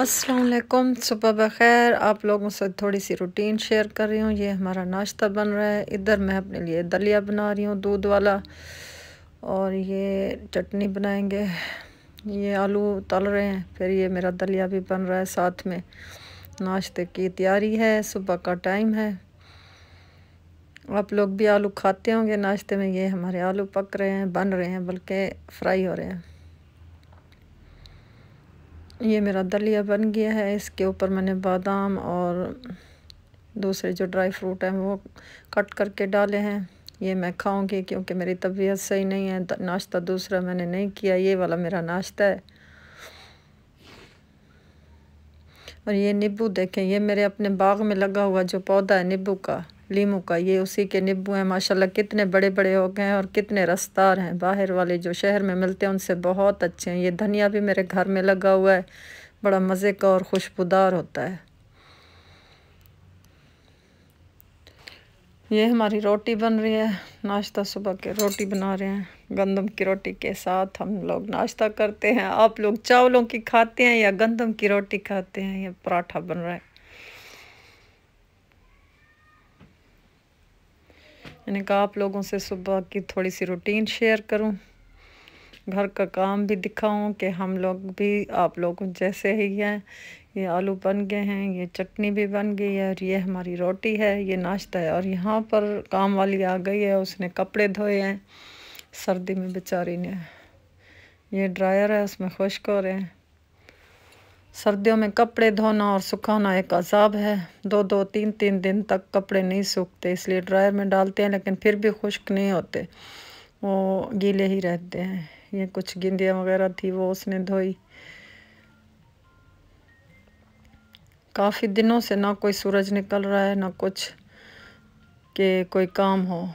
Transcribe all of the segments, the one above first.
असलकुम सुबह बखैर आप लोगों से थोड़ी सी रूटीन शेयर कर रही हूँ ये हमारा नाश्ता बन रहा है इधर मैं अपने लिए दलिया बना रही हूँ दूध वाला और ये चटनी बनाएंगे ये आलू तल रहे हैं फिर ये मेरा दलिया भी बन रहा है साथ में नाश्ते की तैयारी है सुबह का टाइम है आप लोग भी आलू खाते होंगे नाश्ते में ये हमारे आलू पक रहे हैं बन रहे हैं बल्कि फ्राई हो रहे हैं ये मेरा दलिया बन गया है इसके ऊपर मैंने बादाम और दूसरे जो ड्राई फ्रूट हैं वो कट करके डाले हैं ये मैं खाऊंगी क्योंकि मेरी तबीयत सही नहीं है नाश्ता दूसरा मैंने नहीं किया ये वाला मेरा नाश्ता है और ये नींबू देखें ये मेरे अपने बाग में लगा हुआ जो पौधा है नींबू का लीमू का ये उसी के निब्बू हैं माशाल्लाह कितने बड़े बड़े हो गए हैं और कितने रसदार हैं बाहर वाले जो शहर में मिलते हैं उनसे बहुत अच्छे हैं ये धनिया भी मेरे घर में लगा हुआ है बड़ा मज़े का और खुशबूदार होता है ये हमारी रोटी बन रही है नाश्ता सुबह के रोटी बना रहे हैं गंदम की रोटी के साथ हम लोग नाश्ता करते हैं आप लोग चावलों की खाते हैं या गंदम की रोटी खाते हैं या पराठा बन रहा है मैंने कहा आप लोगों से सुबह की थोड़ी सी रूटीन शेयर करूं घर का काम भी दिखाऊं कि हम लोग भी आप लोग जैसे ही हैं ये आलू बन गए हैं ये चटनी भी बन गई है और ये हमारी रोटी है ये नाश्ता है और यहाँ पर काम वाली आ गई है उसने कपड़े धोए हैं सर्दी में बेचारी ने ये ड्रायर है उसमें खुश्क हो रहे हैं सर्दियों में कपड़े धोना और सुखाना एक अजाब है दो दो तीन तीन दिन तक कपड़े नहीं सूखते इसलिए ड्रायर में डालते हैं लेकिन फिर भी खुश्क नहीं होते वो गीले ही रहते हैं ये कुछ गेंदियाँ वगैरह थी वो उसने धोई काफ़ी दिनों से ना कोई सूरज निकल रहा है ना कुछ के कोई काम हो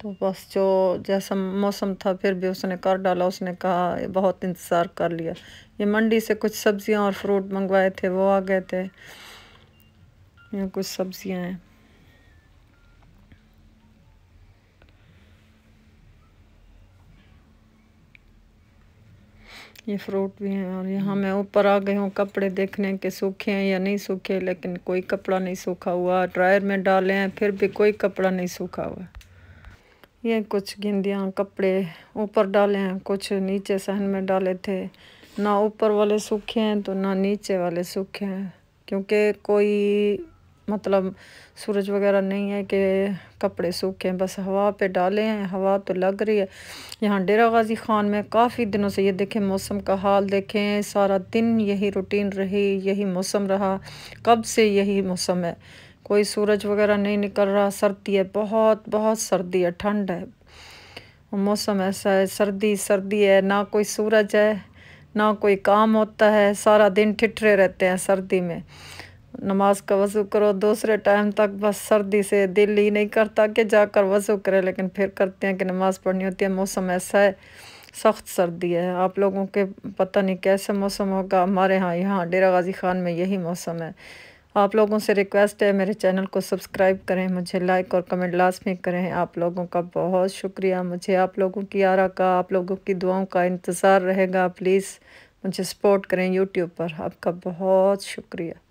तो बस जो जैसा मौसम था फिर भी उसने कर डाला उसने कहा बहुत इंतज़ार कर लिया ये मंडी से कुछ सब्ज़ियाँ और फ्रूट मंगवाए थे वो आ गए थे ये कुछ सब्ज़ियाँ हैं ये फ्रूट भी हैं और यहाँ मैं ऊपर आ गई हूँ कपड़े देखने के सूखे हैं या नहीं सूखे लेकिन कोई कपड़ा नहीं सूखा हुआ ड्रायर में डाले हैं फिर भी कोई कपड़ा नहीं सूखा हुआ ये कुछ गेंदियाँ कपड़े ऊपर डाले हैं कुछ नीचे सहन में डाले थे ना ऊपर वाले सूखे हैं तो ना नीचे वाले सूखे हैं क्योंकि कोई मतलब सूरज वगैरह नहीं है कि कपड़े सूखे हैं बस हवा पे डाले हैं हवा तो लग रही है यहाँ डेरा गाजी ख़ान में काफ़ी दिनों से ये देखें मौसम का हाल देखें सारा दिन यही रूटीन रही यही मौसम रहा कब से यही मौसम है कोई सूरज वगैरह नहीं निकल रहा सर्दी है बहुत बहुत सर्दी है ठंड है मौसम ऐसा है सर्दी सर्दी है ना कोई सूरज है ना कोई काम होता है सारा दिन ठिठरे रहते हैं सर्दी में नमाज का वज़ू करो दूसरे टाइम तक बस सर्दी से दिल ही नहीं करता कि जाकर वज़ू करें लेकिन फिर करते हैं कि नमाज़ पढ़नी होती है मौसम ऐसा है सख्त सर्दी है आप लोगों के पता नहीं कैसे मौसम होगा हमारे यहाँ यहाँ डेरा गाजी खान में यही मौसम है आप लोगों से रिक्वेस्ट है मेरे चैनल को सब्सक्राइब करें मुझे लाइक और कमेंट लाजमी करें आप लोगों का बहुत शुक्रिया मुझे आप लोगों की आरा का आप लोगों की दुआओं का इंतज़ार रहेगा प्लीज़ मुझे सपोर्ट करें यूट्यूब पर आपका बहुत शुक्रिया